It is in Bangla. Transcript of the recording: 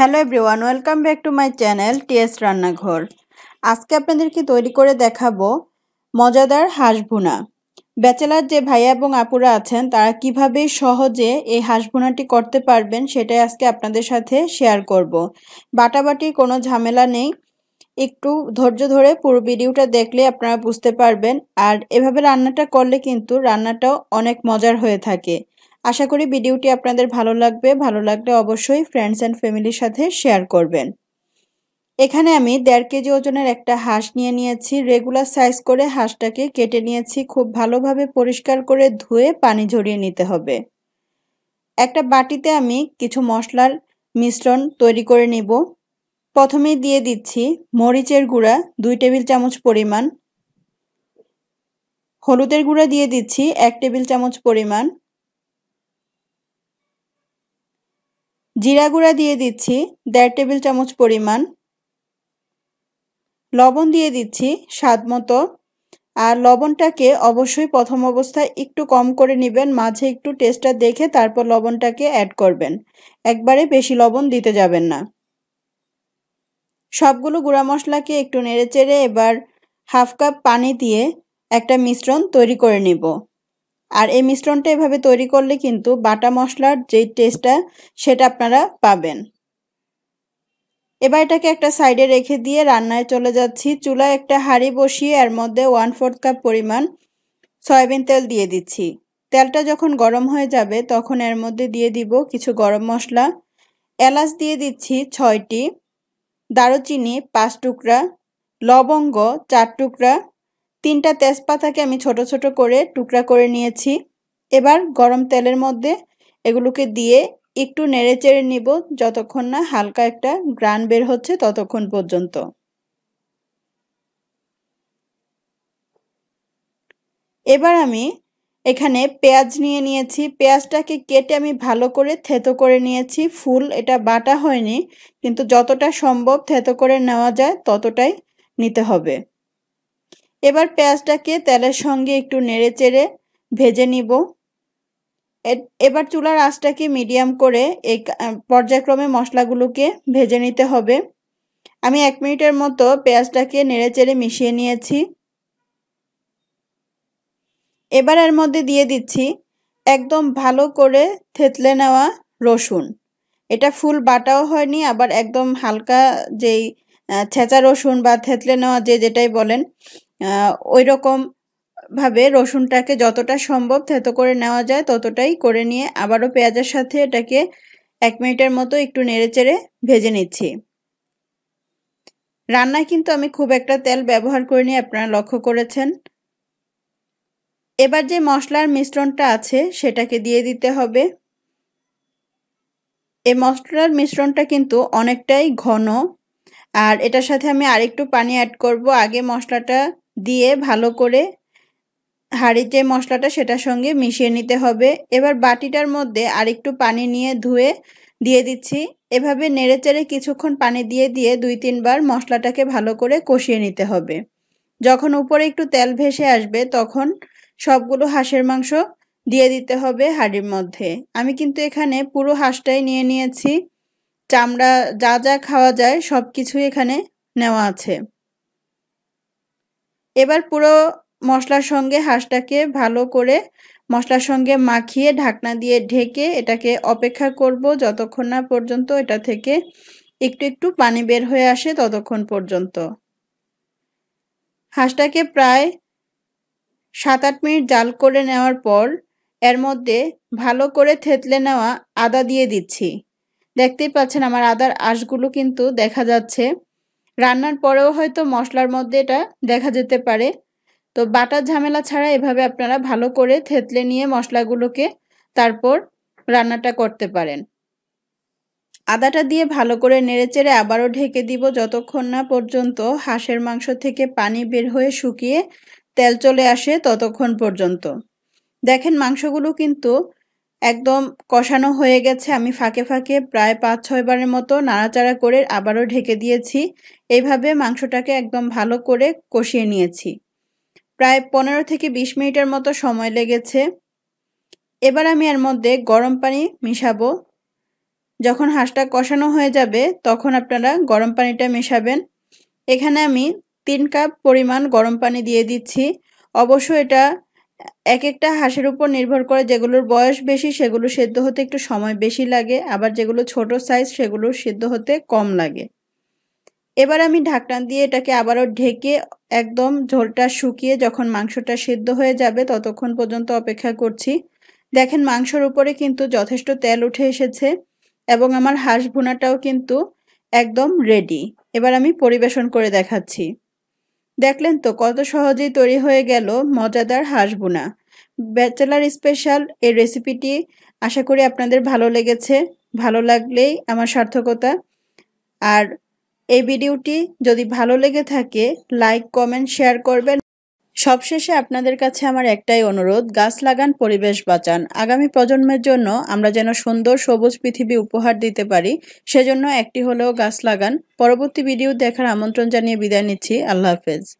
Hello everyone welcome back to my channel TS Rannaghar আজকে আপনাদেরকে তৈরি করে দেখাবো মজাদার হাঁস ভুনা ব্যাচেলার যে ভাইয়া এবং আপুরা আছেন তারা কিভাবে সহজে এই হাঁস ভুনাটি করতে পারবেন সেটাই আজকে আপনাদের সাথে শেয়ার করব। বাটাবাটির কোনো ঝামেলা নেই একটু ধৈর্য ধরে পুরো ভিডিওটা দেখলে আপনারা বুঝতে পারবেন আর এভাবে রান্নাটা করলে কিন্তু রান্নাটাও অনেক মজার হয়ে থাকে আশা করি ভিডিওটি আপনাদের ভালো লাগবে ভালো লাগলে অবশ্যই ফ্রেন্ডস অ্যান্ড ফ্যামিলির সাথে শেয়ার করবেন এখানে আমি দেড় কেজি ওজনের একটা হাঁস নিয়ে নিয়েছি রেগুলার সাইজ করে হাঁসটাকে কেটে নিয়েছি খুব ভালোভাবে পরিষ্কার করে ধুয়ে পানি ঝরিয়ে নিতে হবে একটা বাটিতে আমি কিছু মশলার মিশ্রণ তৈরি করে নিব প্রথমেই দিয়ে দিচ্ছি মরিচের গুঁড়া দুই টেবিল চামচ পরিমাণ হলুদের গুঁড়া দিয়ে দিচ্ছি এক টেবিল চামচ পরিমাণ জিরা গুঁড়া দিয়ে দিচ্ছি দেড় টেবিল চামচ পরিমাণ লবণ দিয়ে দিচ্ছি স্বাদ মতো আর লবণটাকে অবশ্যই প্রথম অবস্থায় একটু কম করে নেবেন মাঝে একটু টেস্টটা দেখে তারপর লবণটাকে অ্যাড করবেন একবারে বেশি লবণ দিতে যাবেন না সবগুলো গুঁড়া মশলাকে একটু নেড়েচেড়ে এবার হাফ কাপ পানি দিয়ে একটা মিশ্রণ তৈরি করে নেব আর এই মিশ্রণটা এভাবে তৈরি করলে কিন্তু বাটা মশলার যেই টেস্টটা সেটা আপনারা পাবেন এবার এটাকে একটা সাইডে রেখে দিয়ে রান্নায় চলে যাচ্ছি চুলায় একটা হাঁড়ি বসিয়ে এর মধ্যে ওয়ান ফোর্থ কাপ পরিমাণ সয়াবিন তেল দিয়ে দিচ্ছি তেলটা যখন গরম হয়ে যাবে তখন এর মধ্যে দিয়ে দিব কিছু গরম মশলা এলাচ দিয়ে দিচ্ছি ছয়টি দারুচিনি পাঁচ টুকরা লবঙ্গ চার টুকরা তিনটা তেজপাতাকে আমি ছোট ছোট করে টুকরা করে নিয়েছি এবার গরম তেলের মধ্যে এগুলোকে দিয়ে একটু নেড়ে চেড়ে নিব যতক্ষণ না হালকা একটা গ্রান বের হচ্ছে ততক্ষণ পর্যন্ত এবার আমি এখানে পেঁয়াজ নিয়ে নিয়েছি পেঁয়াজটাকে কেটে আমি ভালো করে থেতো করে নিয়েছি ফুল এটা বাটা হয়নি কিন্তু যতটা সম্ভব থেতো করে নেওয়া যায় ততটাই নিতে হবে এবার পেঁয়াজটাকে তেলের সঙ্গে একটু নেড়ে চেড়ে ভেজে নিব এবার চুলার আঁচটাকে মিডিয়াম করে এই পর্যায়ক্রমে মশলাগুলোকে ভেজে নিতে হবে আমি এক মিনিটের মতো পেঁয়াজটাকে নেড়ে চেড়ে মিশিয়ে নিয়েছি এবার এর মধ্যে দিয়ে দিচ্ছি একদম ভালো করে থেতলে নেওয়া রসুন এটা ফুল বাটাও হয়নি আবার একদম হালকা যেই ছেঁচা রসুন বা থেতলে নেওয়া যে যেটাই বলেন ওই রকম ভাবে রসুনটাকে যতটা সম্ভব থেতো করে নেওয়া যায় ততটাই করে নিয়ে আবারও পেঁয়াজের সাথে এটাকে এক মিনিটের মতো একটু নেড়েচেড়ে ভেজে নিচ্ছি রান্নায় কিন্তু আমি খুব একটা তেল ব্যবহার করে নিয়ে আপনারা লক্ষ্য করেছেন এবার যে মশলার মিশ্রণটা আছে সেটাকে দিয়ে দিতে হবে এই মশলার মিশ্রণটা কিন্তু অনেকটাই ঘন আর এটার সাথে আমি আরেকটু পানি অ্যাড করব আগে মশলাটা দিয়ে ভালো করে হাঁড়িতে মশলাটা সেটার সঙ্গে মিশিয়ে নিতে হবে এবার বাটিটার মধ্যে আরেকটু পানি নিয়ে ধুয়ে দিয়ে দিচ্ছি এভাবে নেড়েচেড়ে কিছুক্ষণ পানি দিয়ে দিয়ে দুই তিনবার মশলাটাকে ভালো করে কষিয়ে নিতে হবে যখন উপরে একটু তেল ভেসে আসবে তখন সবগুলো হাঁসের মাংস দিয়ে দিতে হবে হাঁড়ির মধ্যে আমি কিন্তু এখানে পুরো হাঁসটাই নিয়ে নিয়েছি চামড়া যা যা খাওয়া যায় সব কিছুই এখানে নেওয়া আছে এবার পুরো মশলার সঙ্গে হাঁসটাকে ভালো করে মশলার সঙ্গে মাখিয়ে ঢাকনা দিয়ে ঢেকে এটাকে অপেক্ষা করব যতক্ষণ না পর্যন্ত এটা থেকে একটু একটু পানি বের হয়ে আসে ততক্ষণ পর্যন্ত হাঁসটাকে প্রায় সাত আট মিনিট জাল করে নেওয়ার পর এর মধ্যে ভালো করে থেতলে নেওয়া আদা দিয়ে দিচ্ছি দেখতেই পাচ্ছেন আমার আদার আঁশগুলো কিন্তু দেখা যাচ্ছে রান্নার পরেও হয়তো মশলার মধ্যে এটা দেখা যেতে পারে তো বাটার ঝামেলা ছাড়া এভাবে আপনারা ভালো করে থেতলে নিয়ে মশলাগুলোকে তারপর রান্নাটা করতে পারেন আদাটা দিয়ে ভালো করে নেড়েচেড়ে আবারও ঢেকে দিব যতক্ষণ না পর্যন্ত হাঁসের মাংস থেকে পানি বের হয়ে শুকিয়ে তেল চলে আসে ততক্ষণ পর্যন্ত দেখেন মাংসগুলো কিন্তু একদম কষানো হয়ে গেছে আমি ফাঁকে ফাঁকে প্রায় পাঁচ ছয়বারের মতো নাড়াচাড়া করে আবারও ঢেকে দিয়েছি এইভাবে মাংসটাকে একদম ভালো করে কষিয়ে নিয়েছি প্রায় পনেরো থেকে বিশ মিনিটের মতো সময় লেগেছে এবার আমি এর মধ্যে গরম পানি মিশাবো যখন হাঁসটা কষানো হয়ে যাবে তখন আপনারা গরম পানিটা মেশাবেন এখানে আমি তিন কাপ পরিমাণ গরম পানি দিয়ে দিচ্ছি অবশ্য এটা এক একটা হাঁসের উপর নির্ভর করে যেগুলোর বয়স বেশি সেগুলো সেদ্ধ হতে একটু সময় বেশি লাগে আবার যেগুলো ছোট সাইজ সেগুলো সেদ্ধ হতে কম লাগে এবার আমি ঢাকটান দিয়ে এটাকে আবারও ঢেকে একদম ঝোলটা শুকিয়ে যখন মাংসটা সেদ্ধ হয়ে যাবে ততক্ষণ পর্যন্ত অপেক্ষা করছি দেখেন মাংসর উপরে কিন্তু যথেষ্ট তেল উঠে এসেছে এবং আমার হাঁস ভুনাটাও কিন্তু একদম রেডি এবার আমি পরিবেশন করে দেখাচ্ছি দেখলেন তো কত সহজেই তৈরি হয়ে গেল মজাদার হাঁসবোনা ব্যাচেলার স্পেশাল এই রেসিপিটি আশা করি আপনাদের ভালো লেগেছে ভালো লাগলেই আমার সার্থকতা আর এই ভিডিওটি যদি ভালো লেগে থাকে লাইক কমেন্ট শেয়ার করবেন সবশেষে আপনাদের কাছে আমার একটাই অনুরোধ গাছ লাগান পরিবেশ বাঁচান আগামী প্রজন্মের জন্য আমরা যেন সুন্দর সবুজ পৃথিবী উপহার দিতে পারি সেজন্য একটি হলেও গাছ লাগান পরবর্তী ভিডিও দেখার আমন্ত্রণ জানিয়ে বিদায় নিচ্ছি আল্লাহ হাফেজ